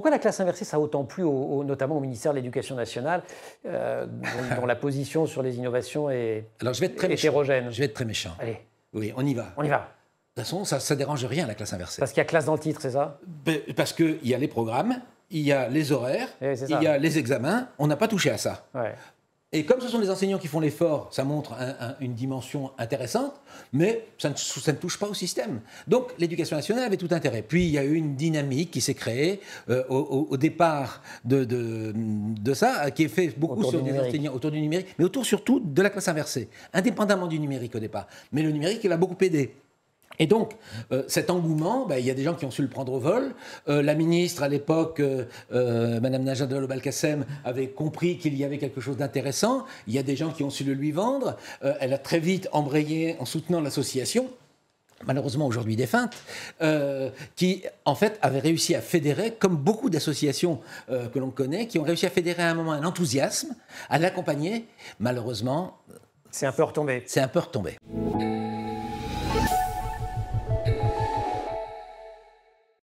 Pourquoi la classe inversée, ça a autant plu, notamment au ministère de l'Éducation nationale, euh, dont, la position sur les innovations est Alors, je vais être très hétérogène Je vais être très méchant. Allez. Oui, on y va. On y va. De toute façon, ça ne dérange rien, la classe inversée. Parce qu'il y a classe dans le titre, c'est ça ben, Parce qu'il y a les programmes, il y a les horaires, il y a les examens. On n'a pas touché à ça. Ouais. Et comme ce sont les enseignants qui font l'effort, ça montre une dimension intéressante, mais ça ne, touche pas au système. Donc l'éducation nationale avait tout intérêt. Puis il y a eu une dynamique qui s'est créée euh, au, départ de, ça, euh, qui est fait beaucoup sur les enseignants autour du numérique, mais autour surtout de la classe inversée, indépendamment du numérique au départ. Mais le numérique, il a beaucoup aidé. Et donc, euh, cet engouement, bah, il y a des gens qui ont su le prendre au vol. Euh, la ministre, à l'époque, euh, Madame Najat vallaud avait compris qu'il y avait quelque chose d'intéressant. Il y a des gens qui ont su le lui vendre. elle a très vite embrayé en soutenant l'association malheureusement aujourd'hui défunte, qui en fait avait réussi à fédérer, comme beaucoup d'associations que l'on connaît, qui ont réussi à fédérer à un moment un enthousiasme, à l'accompagner. Malheureusement... C'est un peu retombé. C'est un peu retombé.